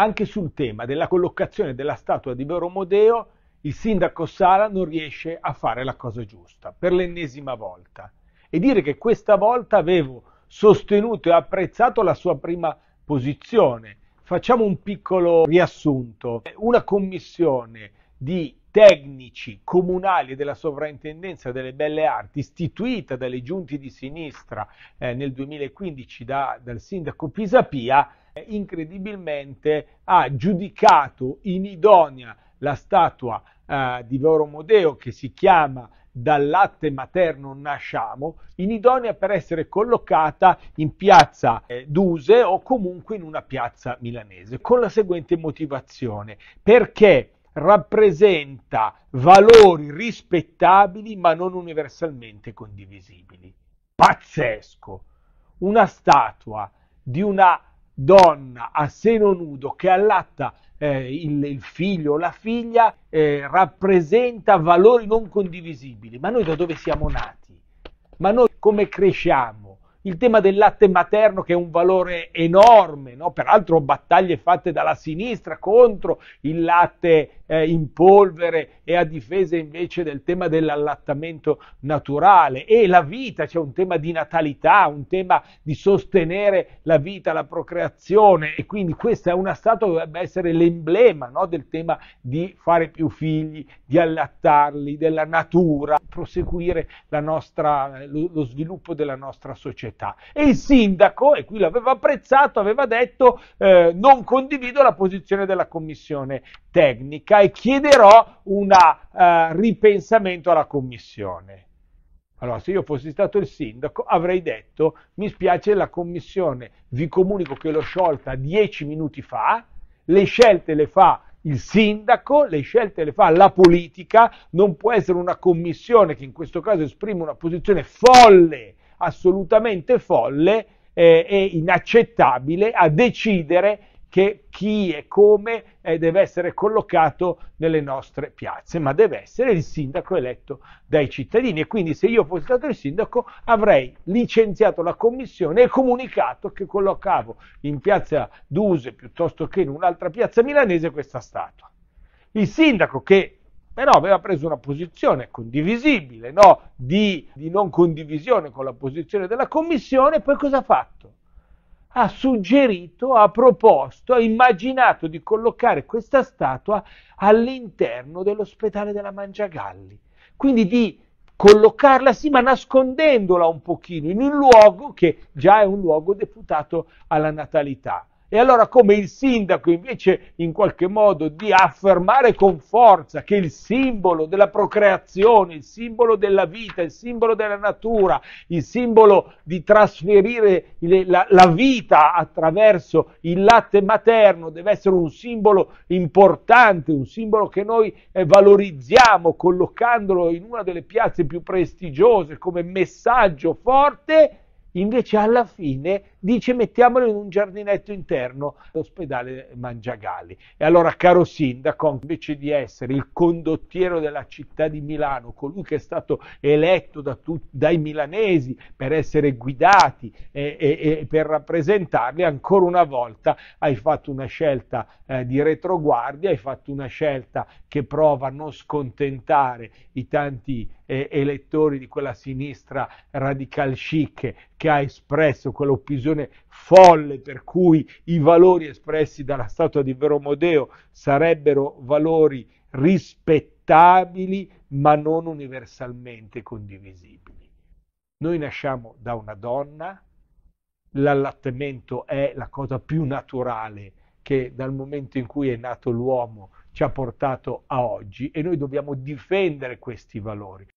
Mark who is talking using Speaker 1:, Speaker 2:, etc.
Speaker 1: Anche sul tema della collocazione della statua di Boromodeo, il sindaco Sala non riesce a fare la cosa giusta, per l'ennesima volta. E dire che questa volta avevo sostenuto e apprezzato la sua prima posizione. Facciamo un piccolo riassunto. Una commissione di tecnici comunali della sovrintendenza delle belle arti istituita dalle giunti di sinistra eh, nel 2015 da, dal sindaco Pisapia eh, incredibilmente ha giudicato inidonea la statua eh, di Boromodeo che si chiama dal latte materno nasciamo, inidonea per essere collocata in piazza eh, Duse o comunque in una piazza milanese, con la seguente motivazione, perché rappresenta valori rispettabili ma non universalmente condivisibili. Pazzesco! Una statua di una donna a seno nudo che allatta eh, il, il, figlio o la figlia eh, rappresenta valori non condivisibili. Ma noi da dove siamo nati? Ma noi come cresciamo? Il tema del latte materno che è un valore enorme, no? peraltro battaglie fatte dalla sinistra contro il latte eh, in polvere e a difesa invece del tema dell'allattamento naturale e la vita, c'è cioè un tema di natalità, un tema di sostenere la vita, la procreazione e quindi questo è una Stato che dovrebbe essere l'emblema no, del tema di fare più figli, di allattarli, della natura, proseguire nostra, lo, lo sviluppo della nostra società. E il sindaco, e qui l'aveva apprezzato, aveva detto eh, non condivido la posizione della commissione tecnica e chiederò un uh, ripensamento alla commissione. Allora, se io fossi stato il sindaco, avrei detto, mi spiace la commissione, vi comunico che l'ho sciolta dieci minuti fa, le scelte le fa il sindaco, le scelte le fa la politica, non può essere una commissione che in questo caso esprime una posizione folle, assolutamente folle, eh, è inaccettabile a decidere che chi e come eh, deve essere collocato nelle nostre piazze, ma deve essere il sindaco eletto dai cittadini. E quindi se io fossi stato il sindaco avrei licenziato la commissione e comunicato che collocavo in piazza Duse piuttosto che in un'altra piazza milanese questa statua. Il sindaco che però aveva preso una posizione condivisibile, no? di, di non condivisione con la posizione della commissione, poi cosa ha fatto? ha suggerito, ha proposto, ha immaginato di collocare questa statua all'interno dell'ospedale della Mangiagalli, quindi di collocarla sì, ma nascondendola un pochino in un luogo che già è un luogo deputato alla natalità. E allora come il sindaco invece in qualche modo di affermare con forza che il simbolo della procreazione, il simbolo della vita, il simbolo della natura, il simbolo di trasferire le, la, la vita attraverso il latte materno deve essere un simbolo importante, un simbolo che noi eh, valorizziamo collocandolo in una delle piazze più prestigiose come messaggio forte, invece alla fine dice mettiamolo in un giardinetto interno all'ospedale Mangiagalli. E allora, caro sindaco, invece di essere il condottiero della città di Milano, colui che è stato eletto da tu, dai milanesi per essere guidati e, e, e, per rappresentarli, ancora una volta hai fatto una scelta eh, di retroguardia, hai fatto una scelta che prova a non scontentare i tanti eh, elettori di quella sinistra radical chic che ha espresso quell'opposizione decisione folle per cui i valori espressi dalla statua di Veromodeo sarebbero valori rispettabili ma non universalmente condivisibili. Noi nasciamo da una donna, l'allattamento è la cosa più naturale che dal momento in cui è nato l'uomo ci ha portato a oggi e noi dobbiamo difendere questi valori.